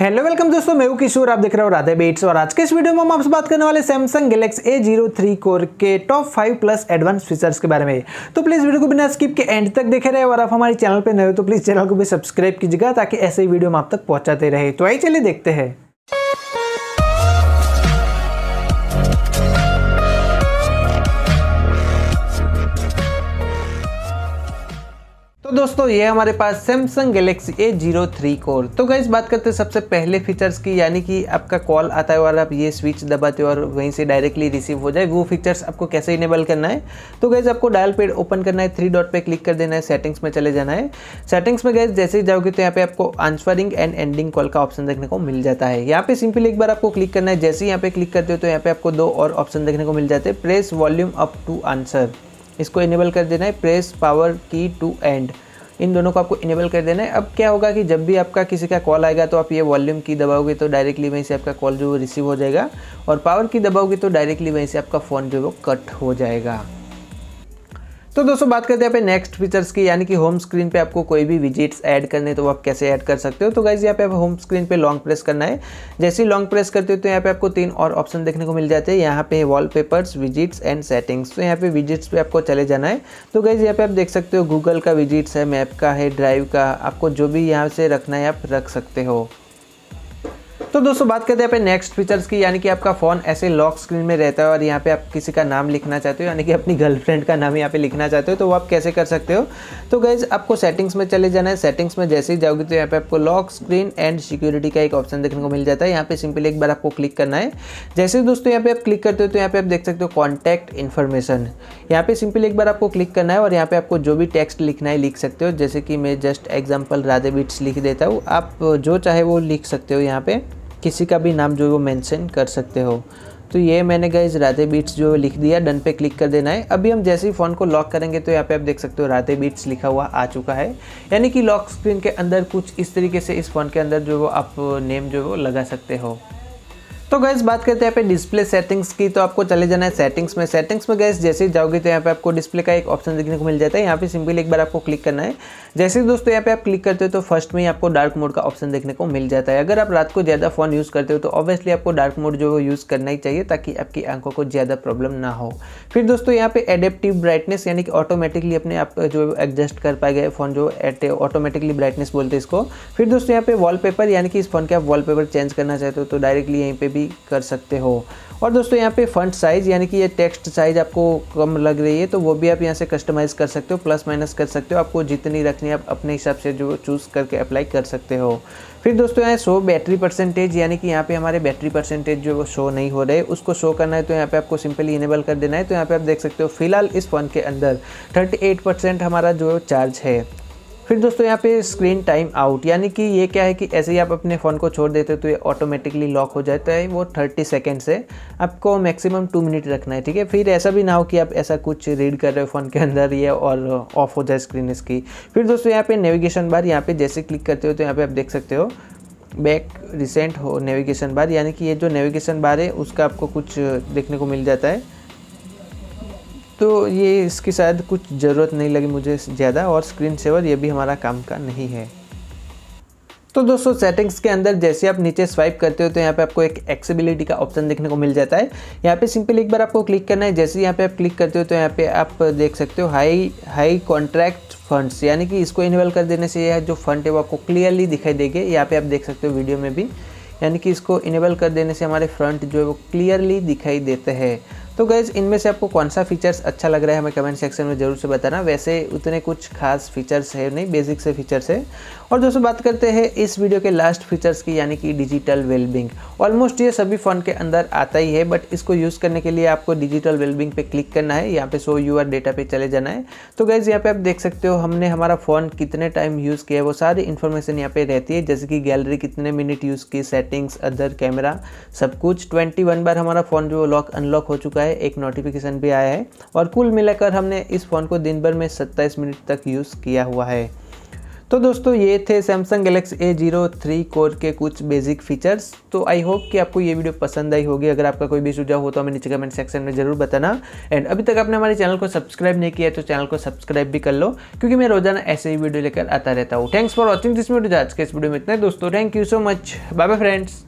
hello welcome दोस्तों मैं किशोर आप देख रहे हो राधे बेट्स और आज के इस वीडियो में हम आपसे बात करने वाले Samsung Galaxy A zero three Core के top five plus advance features के बारे में तो प्लीज़ वीडियो को बिना स्किप के एंड तक देखे रहे और आप हमारे चैनल पर नए हो तो प्लीज़ चैनल को भी सब्सक्राइब कीजिएगा ताकि ऐसे ही वीडियो हम आप तक पहुंचाते रहे तो आई चलिए देखते हैं दोस्तों ये हमारे पास Samsung Galaxy A zero three Core तो गैस बात करते हैं सबसे पहले फीचर्स की यानी कि आपका कॉल आता है और आप ये स्विच दबाते हो और वहीं से डायरेक्टली रिसीव हो जाए वो फीचर्स आपको कैसे इनेबल करना है तो गैस आपको डायल पेड ओपन करना है थ्री डॉट पे क्लिक कर देना है सेटिंग्स में चले जाना है सेटिंग्स में गैस जैसे ही जाओगे तो यहाँ पे आपको आंसरिंग एंड एंडिंग कॉल का ऑप्शन देखने को मिल जाता है यहाँ पे सिंपली एक बार आपको क्लिक करना है जैसे ही यहाँ पे क्लिक करते हो तो यहाँ पे आपको दो और ऑप्शन देखने को मिल जाते हैं press volume up to answer इसको इनेबल कर देना है press power key to end इन दोनों को आपको इनेबल कर देना है अब क्या होगा कि जब भी आपका किसी का कॉल आएगा तो आप ये वॉल्यूम की दबाओगे तो डायरेक्टली वहीं से आपका कॉल जो रिसीव हो जाएगा और पावर की दबाओगे तो डायरेक्टली वहीं से आपका फ़ोन जो है वो कट हो जाएगा तो दोस्तों बात करते हैं नेक्स्ट फीचर्स की यानी कि होम स्क्रीन पे आपको कोई भी विजिट्स ऐड करने तो आप कैसे ऐड कर सकते हो तो गाइज यहाँ पे आप होम स्क्रीन पे लॉन्ग प्रेस करना है जैसे ही लॉन्ग प्रेस करते हो तो यहाँ पे आपको तीन और ऑप्शन देखने को मिल जाते हैं यहाँ पे वॉलपेपर्स विजिट्स एंड सेटिंग्स तो यहाँ पे विजिट्स पे आपको चले जाना है तो गाइज यहाँ पे आप देख सकते हो गूगल का विजिट्स है मैप का है ड्राइव का आपको जो भी यहाँ से रखना है आप रख सकते हो तो दोस्तों बात करते हैं अपने नेक्स्ट फीचर्स की यानी कि आपका फ़ोन ऐसे लॉक स्क्रीन में रहता है और यहाँ पे आप किसी का नाम लिखना चाहते हो यानी कि अपनी गर्लफ्रेंड का नाम यहाँ पे लिखना चाहते हो तो वो आप कैसे कर सकते हो तो गाइज आपको सेटिंग्स में चले जाना है सेटिंग्स में जैसे ही जाओगे तो यहाँ पे आपको लॉक स्क्रीन एंड सिक्योरिटी का एक ऑप्शन देखने को मिल जाता है यहाँ पे सिंपली एक बार आपको क्लिक करना है जैसे दोस्तों यहाँ पे आप क्लिक करते हो तो यहाँ पे आप देख सकते हो कॉन्टैक्ट इन्फॉर्मेशन यहाँ पे सिंपली एक बार आपको क्लिक करना है और यहाँ पे आपको जो भी टेक्स्ट लिखना है लिख सकते हो जैसे कि मैं जस्ट एग्जाम्पल राधे बिट्स लिख देता हूँ आप जो चाहे वो लिख सकते हो यहाँ पे किसी का भी नाम जो वो मेंशन कर सकते हो तो ये मैंने गाइज राधे बीट्स जो लिख दिया डन पे क्लिक कर देना है अभी हम जैसे ही फ़ोन को लॉक करेंगे तो यहाँ पे आप देख सकते हो राधे बीट्स लिखा हुआ आ चुका है यानी कि लॉक स्क्रीन के अंदर कुछ इस तरीके से इस फ़ोन के अंदर जो वो आप नेम जो वो लगा सकते हो तो गैस बात करते हैं यहाँ पे डिस्प्ले सेटिंग्स की तो आपको चले जाना है सेटिंग्स में सेटिंग्स में गैस जैसे ही जाओगे तो यहाँ पे आपको डिस्प्ले का एक ऑप्शन देखने को मिल जाता है यहाँ पे सिंपली एक बार आपको क्लिक करना है जैसे ही दोस्तों यहाँ पे आप क्लिक करते हो तो फर्स्ट में ही आपको डार्क मोड का ऑप्शन देखने को मिल जाता है अगर आप रात को ज़्यादा फ़ोन यूज़ करते हो तो ऑब्वियसली आपको डार्क मोड जो यूज़ करना ही चाहिए ताकि आपकी आंखों को ज़्यादा प्रॉब्लम ना हो फिर दोस्तों यहाँ पे एडेप्टिव ब्राइटनेस यानी कि ऑटोमेटिकली अपने आप जो एडजस्ट कर पाए गए फ़ोन जो एट ऑटोमेटिकली ब्राइटनेस बोलते हैं इसको फिर दोस्तों यहाँ पे वॉलपेपर यानी कि इस फ़ोन के आप वॉलपेपर चेंज करना चाहते हो तो डायरेक्टली यहीं पर भी कर सकते हो और दोस्तों यहाँ पे फंड साइज़ यानी कि ये टेक्स्ट साइज़ आपको कम लग रही है तो वो भी आप यहाँ से कस्टमाइज़ कर सकते हो प्लस माइनस कर सकते हो आपको जितनी रखनी है आप अपने हिसाब से जो चूज़ करके अप्लाई कर सकते हो फिर दोस्तों यहाँ शो बैटरी परसेंटेज यानी कि यहाँ पे हमारे बैटरी परसेंटेज जो शो नहीं हो रहे उसको शो करना है तो यहाँ पर आपको सिंपली इनेबल कर देना है तो यहाँ पर आप देख सकते हो फिलहाल इस फ़ोन के अंदर थर्टी परसेंट हमारा जो चार्ज है फिर दोस्तों यहाँ पे स्क्रीन टाइम आउट यानी कि ये क्या है कि ऐसे ही आप अपने फ़ोन को छोड़ देते हो तो ये ऑटोमेटिकली लॉक हो जाता है वो 30 सेकेंड्स है आपको मैक्सिमम टू मिनट रखना है ठीक है फिर ऐसा भी ना हो कि आप ऐसा कुछ रीड कर रहे हो फ़ोन के अंदर ये और ऑफ हो जाए स्क्रीन इसकी फिर दोस्तों यहाँ पे नेविगेशन बार यहाँ पे जैसे क्लिक करते हो तो यहाँ पे आप देख सकते हो back recent home navigation bar यानी कि ये जो नेविगेशन बार है उसका आपको कुछ देखने को मिल जाता है तो ये इसकी शायद कुछ ज़रूरत नहीं लगी मुझे ज़्यादा और स्क्रीन सेवर ये भी हमारा काम का नहीं है तो दोस्तों सेटिंग्स के अंदर जैसे आप नीचे स्वाइप करते हो तो यहाँ पे आपको एक एक्सेबिलिटी का ऑप्शन देखने को मिल जाता है यहाँ पे सिंपल एक बार आपको क्लिक करना है जैसे यहाँ पे आप क्लिक करते हो तो यहाँ पे आप देख सकते हो हाई हाई कॉन्ट्रैक्ट फंड्स यानी कि इसको इनेबल कर देने से यह जो फंड है वो आपको क्लियरली दिखाई देगी यहाँ पे आप देख सकते हो वीडियो में भी यानी कि इसको इनेबल कर देने से हमारे फ्रंट जो है वो क्लियरली दिखाई देते हैं तो गैज़ इनमें से आपको कौन सा फीचर्स अच्छा लग रहा है हमें कमेंट सेक्शन में ज़रूर से बताना वैसे उतने कुछ खास फीचर्स है नहीं बेसिक से फीचर्स है और दोस्तों बात करते हैं इस वीडियो के लास्ट फीचर्स की यानी कि डिजिटल वेलबिंग ऑलमोस्ट ये सभी फ़ोन के अंदर आता ही है बट इसको यूज़ करने के लिए आपको डिजिटल वेलबिंग पे क्लिक करना है यहाँ पे सो यू आर डेटा पे चले जाना है तो गैज़ यहाँ पे आप देख सकते हो हमने हमारा फ़ोन कितने टाइम यूज़ किया है वो सारी इन्फॉर्मेशन यहाँ पे रहती है जैसे कि गैलरी कितने मिनट यूज़ की सेटिंग्स अदर कैमरा सब कुछ ट्वेंटी बार हमारा फ़ोन जो लॉक अनलॉक हो चुका है एक नोटिफिकेशन भी आया है और कुल मिलाकर हमने इस फ़ोन को दिन भर में सत्ताईस मिनट तक यूज़ किया हुआ है तो दोस्तों ये थे Samsung Galaxy A zero three Core के कुछ बेसिक फीचर्स तो आई होप कि आपको ये वीडियो पसंद आई होगी अगर आपका कोई भी सुझाव हो तो हमें नीचे कमेंट सेक्शन में जरूर बताना एंड अभी तक आपने हमारे चैनल को सब्सक्राइब नहीं किया तो चैनल को सब्सक्राइब भी कर लो क्योंकि मैं रोजाना ऐसे ही वीडियो लेकर आता रहता हूँ thanks for watching this video आज के इस वीडियो में इतना दोस्तों thank you so much bye bye friends